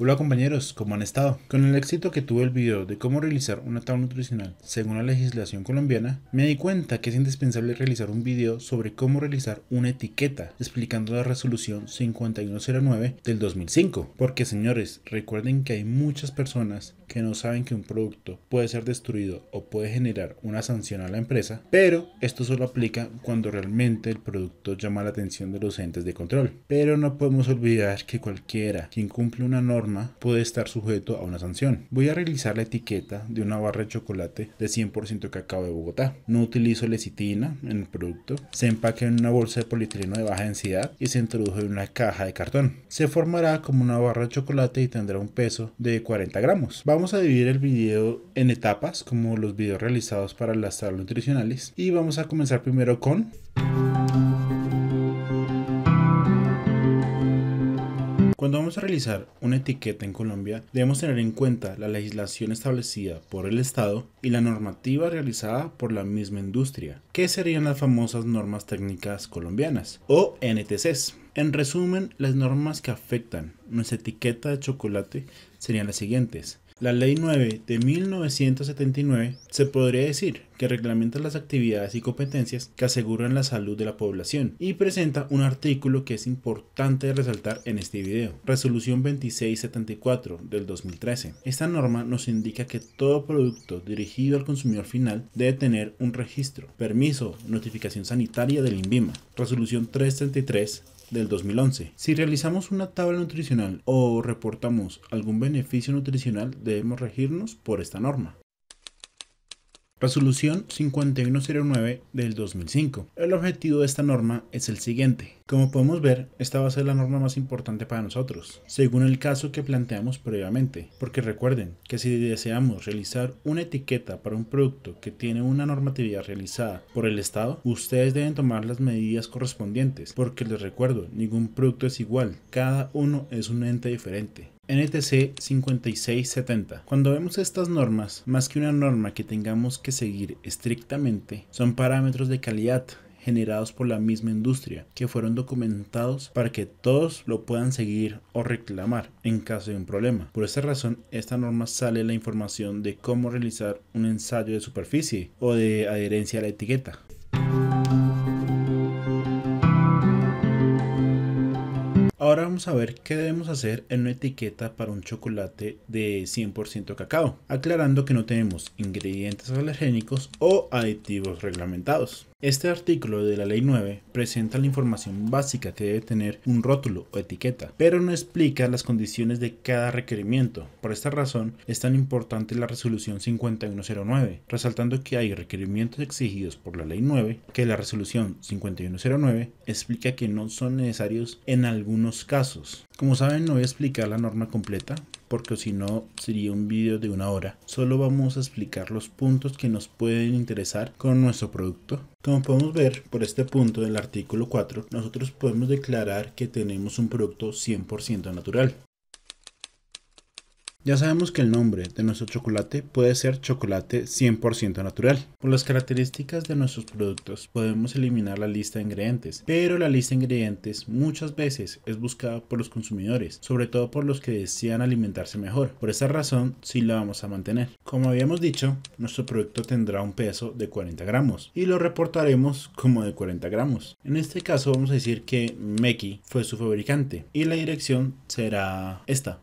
Hola compañeros, ¿cómo han estado? Con el éxito que tuvo el video de cómo realizar una tabla nutricional según la legislación colombiana, me di cuenta que es indispensable realizar un video sobre cómo realizar una etiqueta explicando la resolución 5109 del 2005. Porque señores, recuerden que hay muchas personas que no saben que un producto puede ser destruido o puede generar una sanción a la empresa, pero esto solo aplica cuando realmente el producto llama la atención de los entes de control. Pero no podemos olvidar que cualquiera quien cumple una norma puede estar sujeto a una sanción. Voy a realizar la etiqueta de una barra de chocolate de 100% cacao de Bogotá. No utilizo lecitina en el producto. Se empaque en una bolsa de polietileno de baja densidad y se introdujo en una caja de cartón. Se formará como una barra de chocolate y tendrá un peso de 40 gramos. Vamos a dividir el video en etapas como los videos realizados para las tablas nutricionales y vamos a comenzar primero con... Cuando vamos a realizar una etiqueta en Colombia, debemos tener en cuenta la legislación establecida por el Estado y la normativa realizada por la misma industria, que serían las famosas normas técnicas colombianas o NTCs. En resumen, las normas que afectan nuestra etiqueta de chocolate serían las siguientes. La Ley 9 de 1979 se podría decir que reglamenta las actividades y competencias que aseguran la salud de la población y presenta un artículo que es importante resaltar en este video, Resolución 2674 del 2013. Esta norma nos indica que todo producto dirigido al consumidor final debe tener un registro, permiso, notificación sanitaria del INVIMA. Resolución 333 del 2011. Si realizamos una tabla nutricional o reportamos algún beneficio nutricional, debemos regirnos por esta norma. Resolución 5109 del 2005. El objetivo de esta norma es el siguiente. Como podemos ver, esta va a ser la norma más importante para nosotros, según el caso que planteamos previamente, porque recuerden que si deseamos realizar una etiqueta para un producto que tiene una normatividad realizada por el Estado, ustedes deben tomar las medidas correspondientes, porque les recuerdo, ningún producto es igual, cada uno es un ente diferente. NTC 5670. Cuando vemos estas normas, más que una norma que tengamos que seguir estrictamente, son parámetros de calidad generados por la misma industria, que fueron documentados para que todos lo puedan seguir o reclamar en caso de un problema. Por esta razón, esta norma sale la información de cómo realizar un ensayo de superficie o de adherencia a la etiqueta Ahora vamos a ver qué debemos hacer en una etiqueta para un chocolate de 100% cacao, aclarando que no tenemos ingredientes alergénicos o aditivos reglamentados. Este artículo de la Ley 9 presenta la información básica que debe tener un rótulo o etiqueta, pero no explica las condiciones de cada requerimiento. Por esta razón es tan importante la resolución 5109, resaltando que hay requerimientos exigidos por la Ley 9 que la resolución 5109 explica que no son necesarios en algunos casos. Como saben, no voy a explicar la norma completa, porque si no sería un vídeo de una hora. Solo vamos a explicar los puntos que nos pueden interesar con nuestro producto. Como podemos ver por este punto del artículo 4, nosotros podemos declarar que tenemos un producto 100% natural. Ya sabemos que el nombre de nuestro chocolate puede ser chocolate 100% natural. Por las características de nuestros productos podemos eliminar la lista de ingredientes, pero la lista de ingredientes muchas veces es buscada por los consumidores, sobre todo por los que desean alimentarse mejor. Por esa razón sí la vamos a mantener. Como habíamos dicho, nuestro producto tendrá un peso de 40 gramos y lo reportaremos como de 40 gramos. En este caso vamos a decir que Meki fue su fabricante y la dirección será esta.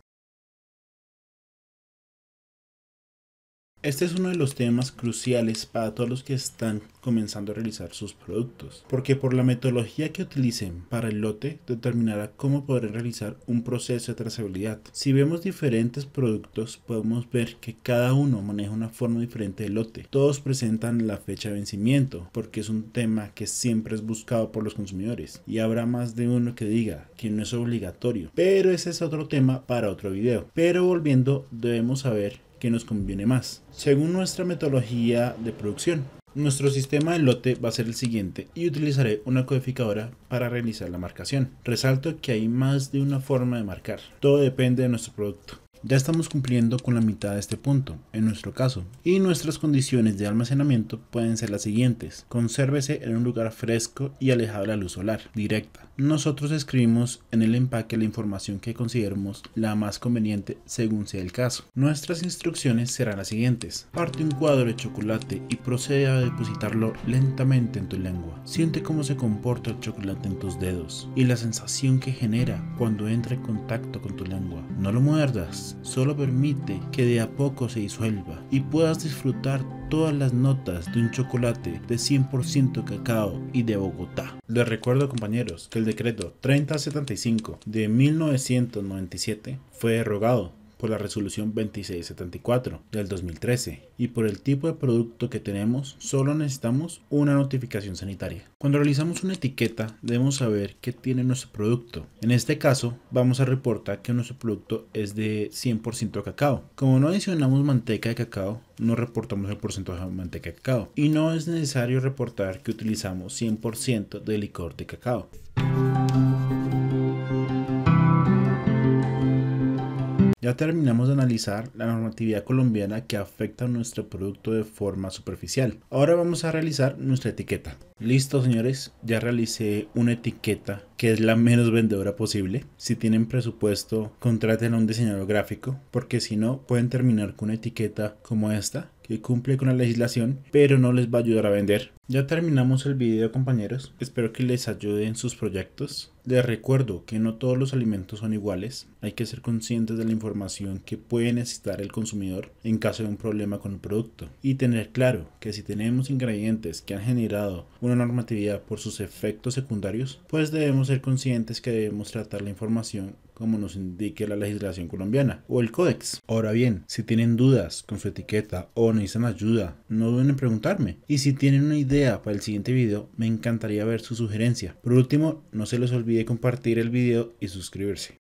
Este es uno de los temas cruciales para todos los que están comenzando a realizar sus productos, porque por la metodología que utilicen para el lote determinará cómo podrán realizar un proceso de trazabilidad. Si vemos diferentes productos, podemos ver que cada uno maneja una forma diferente de lote. Todos presentan la fecha de vencimiento, porque es un tema que siempre es buscado por los consumidores, y habrá más de uno que diga que no es obligatorio, pero ese es otro tema para otro video. Pero volviendo, debemos saber que nos conviene más, según nuestra metodología de producción. Nuestro sistema de lote va a ser el siguiente y utilizaré una codificadora para realizar la marcación. Resalto que hay más de una forma de marcar, todo depende de nuestro producto. Ya estamos cumpliendo con la mitad de este punto, en nuestro caso, y nuestras condiciones de almacenamiento pueden ser las siguientes. Consérvese en un lugar fresco y alejado de la luz solar, directa. Nosotros escribimos en el empaque la información que consideremos la más conveniente según sea el caso. Nuestras instrucciones serán las siguientes. Parte un cuadro de chocolate y procede a depositarlo lentamente en tu lengua. Siente cómo se comporta el chocolate en tus dedos y la sensación que genera cuando entra en contacto con tu lengua. No lo muerdas, solo permite que de a poco se disuelva y puedas disfrutar todas las notas de un chocolate de 100% cacao y de Bogotá. Les recuerdo compañeros que el decreto 3075 de 1997 fue derogado por la resolución 2674 del 2013 y por el tipo de producto que tenemos solo necesitamos una notificación sanitaria. Cuando realizamos una etiqueta debemos saber qué tiene nuestro producto. En este caso vamos a reportar que nuestro producto es de 100% cacao. Como no adicionamos manteca de cacao, no reportamos el porcentaje de manteca de cacao y no es necesario reportar que utilizamos 100% de licor de cacao. Ya terminamos de analizar la normatividad colombiana que afecta a nuestro producto de forma superficial. Ahora vamos a realizar nuestra etiqueta. Listo señores, ya realicé una etiqueta que es la menos vendedora posible. Si tienen presupuesto, contraten a un diseñador gráfico porque si no pueden terminar con una etiqueta como esta que cumple con la legislación, pero no les va a ayudar a vender. Ya terminamos el video compañeros, espero que les ayude en sus proyectos. Les recuerdo que no todos los alimentos son iguales, hay que ser conscientes de la información que puede necesitar el consumidor en caso de un problema con el producto y tener claro que si tenemos ingredientes que han generado una normatividad por sus efectos secundarios, pues debemos ser conscientes que debemos tratar la información como nos indique la legislación colombiana o el Códex. Ahora bien, si tienen dudas con su etiqueta o necesitan ayuda, no duden en preguntarme. Y si tienen una idea para el siguiente video, me encantaría ver su sugerencia. Por último, no se les olvide compartir el video y suscribirse.